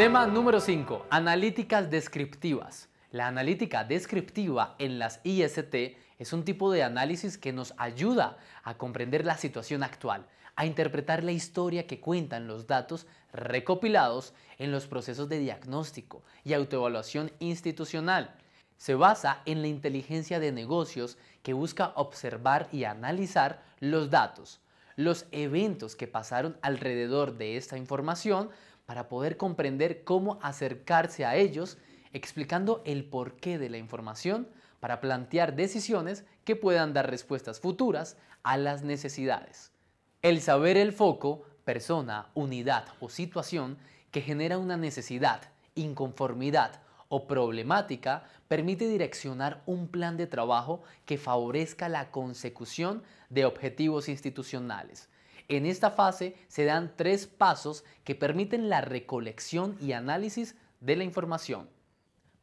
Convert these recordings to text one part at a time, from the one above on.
Tema número 5. Analíticas descriptivas. La analítica descriptiva en las IST es un tipo de análisis que nos ayuda a comprender la situación actual, a interpretar la historia que cuentan los datos recopilados en los procesos de diagnóstico y autoevaluación institucional. Se basa en la inteligencia de negocios que busca observar y analizar los datos, los eventos que pasaron alrededor de esta información para poder comprender cómo acercarse a ellos, explicando el porqué de la información para plantear decisiones que puedan dar respuestas futuras a las necesidades. El saber el foco, persona, unidad o situación que genera una necesidad, inconformidad o problemática permite direccionar un plan de trabajo que favorezca la consecución de objetivos institucionales, en esta fase se dan tres pasos que permiten la recolección y análisis de la información.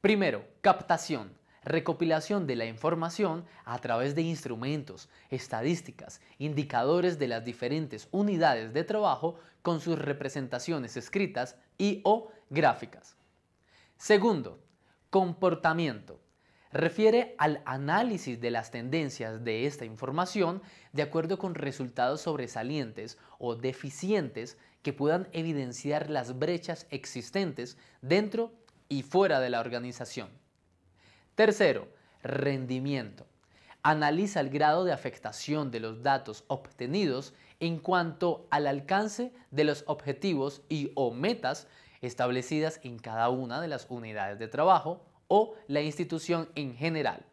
Primero, captación, recopilación de la información a través de instrumentos, estadísticas, indicadores de las diferentes unidades de trabajo con sus representaciones escritas y o gráficas. Segundo, comportamiento, refiere al análisis de las tendencias de esta información de acuerdo con resultados sobresalientes o deficientes que puedan evidenciar las brechas existentes dentro y fuera de la organización. Tercero, rendimiento. Analiza el grado de afectación de los datos obtenidos en cuanto al alcance de los objetivos y o metas establecidas en cada una de las unidades de trabajo o la institución en general.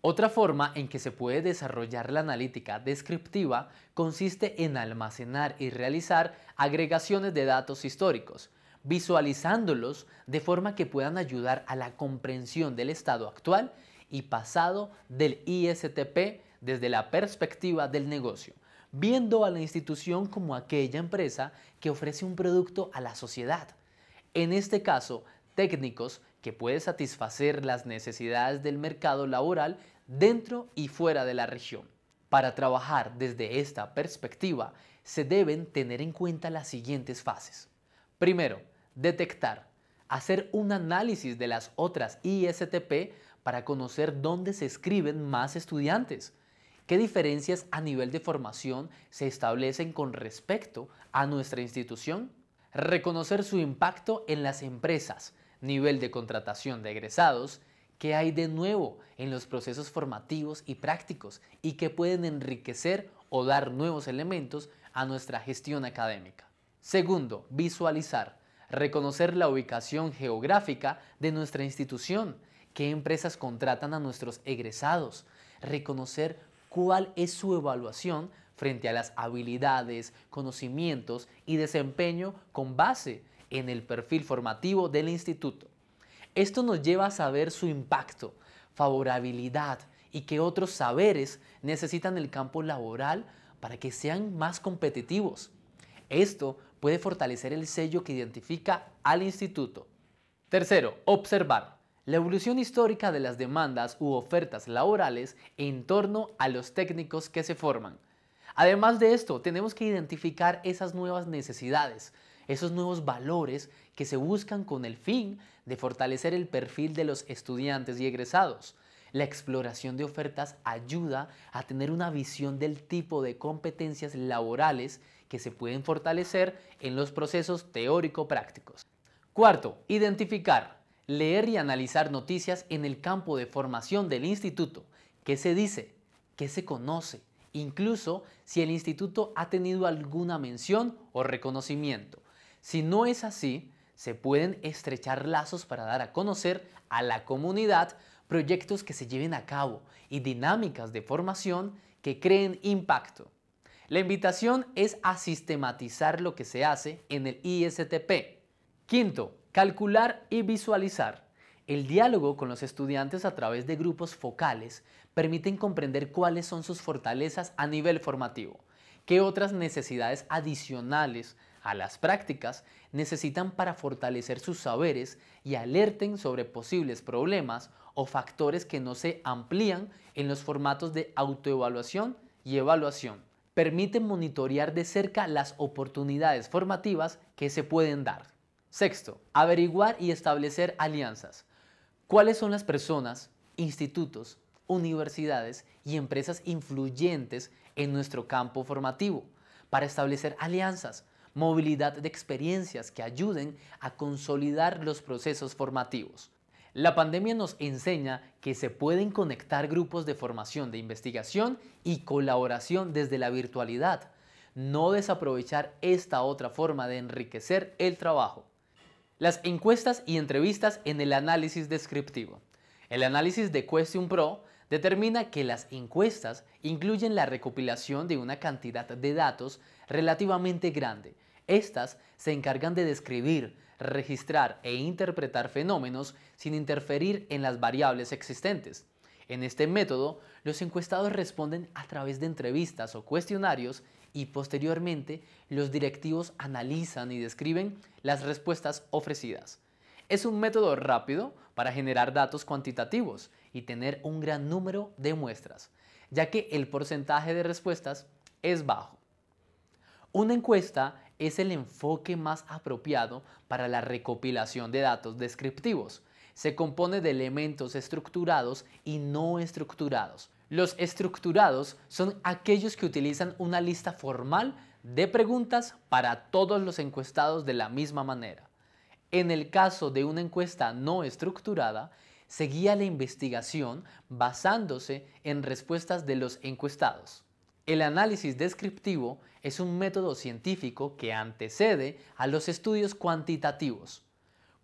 Otra forma en que se puede desarrollar la analítica descriptiva consiste en almacenar y realizar agregaciones de datos históricos, visualizándolos de forma que puedan ayudar a la comprensión del estado actual y pasado del ISTP desde la perspectiva del negocio, viendo a la institución como aquella empresa que ofrece un producto a la sociedad. En este caso, técnicos que puede satisfacer las necesidades del mercado laboral dentro y fuera de la región. Para trabajar desde esta perspectiva, se deben tener en cuenta las siguientes fases. Primero, detectar, hacer un análisis de las otras ISTP para conocer dónde se escriben más estudiantes, qué diferencias a nivel de formación se establecen con respecto a nuestra institución, reconocer su impacto en las empresas, nivel de contratación de egresados, qué hay de nuevo en los procesos formativos y prácticos y que pueden enriquecer o dar nuevos elementos a nuestra gestión académica. Segundo, visualizar, reconocer la ubicación geográfica de nuestra institución, qué empresas contratan a nuestros egresados, reconocer cuál es su evaluación frente a las habilidades, conocimientos y desempeño con base en el perfil formativo del instituto. Esto nos lleva a saber su impacto, favorabilidad y qué otros saberes necesitan el campo laboral para que sean más competitivos. Esto puede fortalecer el sello que identifica al instituto. Tercero, observar la evolución histórica de las demandas u ofertas laborales en torno a los técnicos que se forman. Además de esto, tenemos que identificar esas nuevas necesidades, esos nuevos valores que se buscan con el fin de fortalecer el perfil de los estudiantes y egresados. La exploración de ofertas ayuda a tener una visión del tipo de competencias laborales que se pueden fortalecer en los procesos teórico-prácticos. Cuarto, identificar, leer y analizar noticias en el campo de formación del instituto. ¿Qué se dice? ¿Qué se conoce? Incluso si el instituto ha tenido alguna mención o reconocimiento. Si no es así, se pueden estrechar lazos para dar a conocer a la comunidad proyectos que se lleven a cabo y dinámicas de formación que creen impacto. La invitación es a sistematizar lo que se hace en el ISTP. Quinto, calcular y visualizar. El diálogo con los estudiantes a través de grupos focales permiten comprender cuáles son sus fortalezas a nivel formativo, qué otras necesidades adicionales a las prácticas necesitan para fortalecer sus saberes y alerten sobre posibles problemas o factores que no se amplían en los formatos de autoevaluación y evaluación. Permiten monitorear de cerca las oportunidades formativas que se pueden dar. Sexto, averiguar y establecer alianzas. ¿Cuáles son las personas, institutos, universidades y empresas influyentes en nuestro campo formativo? Para establecer alianzas, movilidad de experiencias que ayuden a consolidar los procesos formativos. La pandemia nos enseña que se pueden conectar grupos de formación, de investigación y colaboración desde la virtualidad. No desaprovechar esta otra forma de enriquecer el trabajo. Las encuestas y entrevistas en el análisis descriptivo. El análisis de Question Pro determina que las encuestas incluyen la recopilación de una cantidad de datos relativamente grande. Estas se encargan de describir, registrar e interpretar fenómenos sin interferir en las variables existentes. En este método, los encuestados responden a través de entrevistas o cuestionarios y posteriormente los directivos analizan y describen las respuestas ofrecidas. Es un método rápido para generar datos cuantitativos y tener un gran número de muestras, ya que el porcentaje de respuestas es bajo. Una encuesta es el enfoque más apropiado para la recopilación de datos descriptivos. Se compone de elementos estructurados y no estructurados. Los estructurados son aquellos que utilizan una lista formal de preguntas para todos los encuestados de la misma manera. En el caso de una encuesta no estructurada, seguía la investigación basándose en respuestas de los encuestados. El análisis descriptivo es un método científico que antecede a los estudios cuantitativos.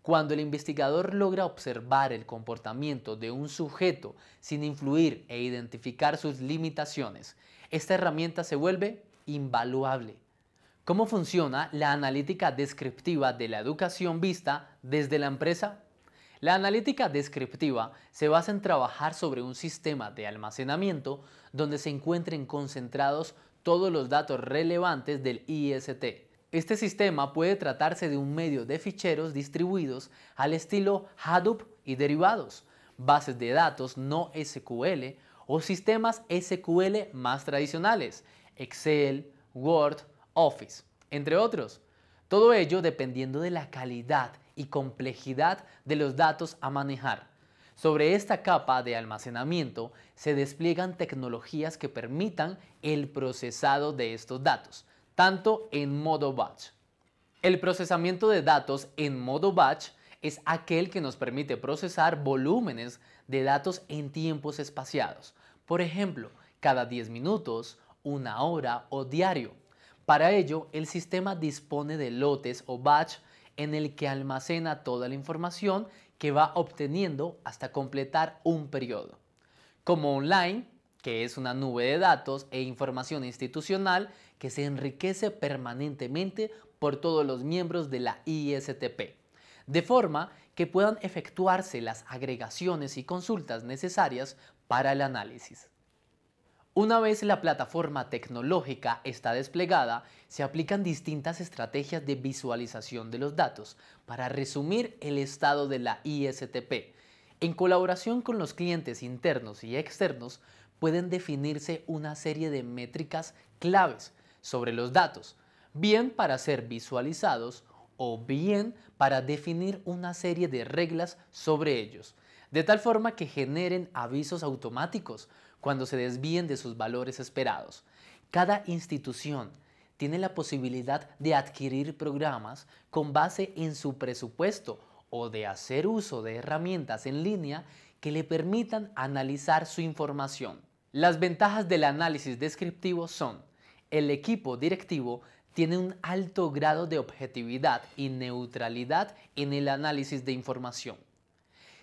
Cuando el investigador logra observar el comportamiento de un sujeto sin influir e identificar sus limitaciones, esta herramienta se vuelve invaluable. ¿Cómo funciona la analítica descriptiva de la educación vista desde la empresa? La analítica descriptiva se basa en trabajar sobre un sistema de almacenamiento donde se encuentren concentrados todos los datos relevantes del IST. Este sistema puede tratarse de un medio de ficheros distribuidos al estilo Hadoop y derivados, bases de datos no SQL o sistemas SQL más tradicionales, Excel, Word, Office, entre otros. Todo ello dependiendo de la calidad y complejidad de los datos a manejar. Sobre esta capa de almacenamiento se despliegan tecnologías que permitan el procesado de estos datos, tanto en modo batch. El procesamiento de datos en modo batch es aquel que nos permite procesar volúmenes de datos en tiempos espaciados, por ejemplo, cada 10 minutos, una hora o diario. Para ello, el sistema dispone de lotes o batch en el que almacena toda la información que va obteniendo hasta completar un periodo. Como online, que es una nube de datos e información institucional que se enriquece permanentemente por todos los miembros de la ISTP, de forma que puedan efectuarse las agregaciones y consultas necesarias para el análisis. Una vez la plataforma tecnológica está desplegada, se aplican distintas estrategias de visualización de los datos para resumir el estado de la ISTP. En colaboración con los clientes internos y externos, pueden definirse una serie de métricas claves sobre los datos, bien para ser visualizados o bien para definir una serie de reglas sobre ellos de tal forma que generen avisos automáticos cuando se desvíen de sus valores esperados. Cada institución tiene la posibilidad de adquirir programas con base en su presupuesto o de hacer uso de herramientas en línea que le permitan analizar su información. Las ventajas del análisis descriptivo son, el equipo directivo tiene un alto grado de objetividad y neutralidad en el análisis de información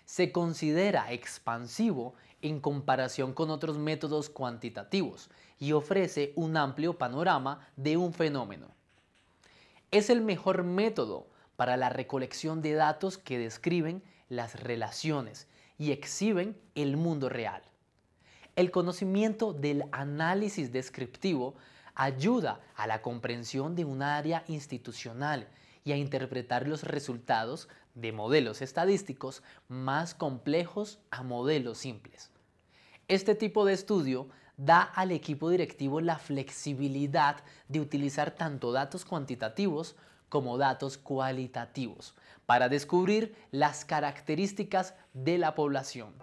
se considera expansivo en comparación con otros métodos cuantitativos y ofrece un amplio panorama de un fenómeno. Es el mejor método para la recolección de datos que describen las relaciones y exhiben el mundo real. El conocimiento del análisis descriptivo ayuda a la comprensión de un área institucional y a interpretar los resultados de modelos estadísticos más complejos a modelos simples. Este tipo de estudio da al equipo directivo la flexibilidad de utilizar tanto datos cuantitativos como datos cualitativos para descubrir las características de la población.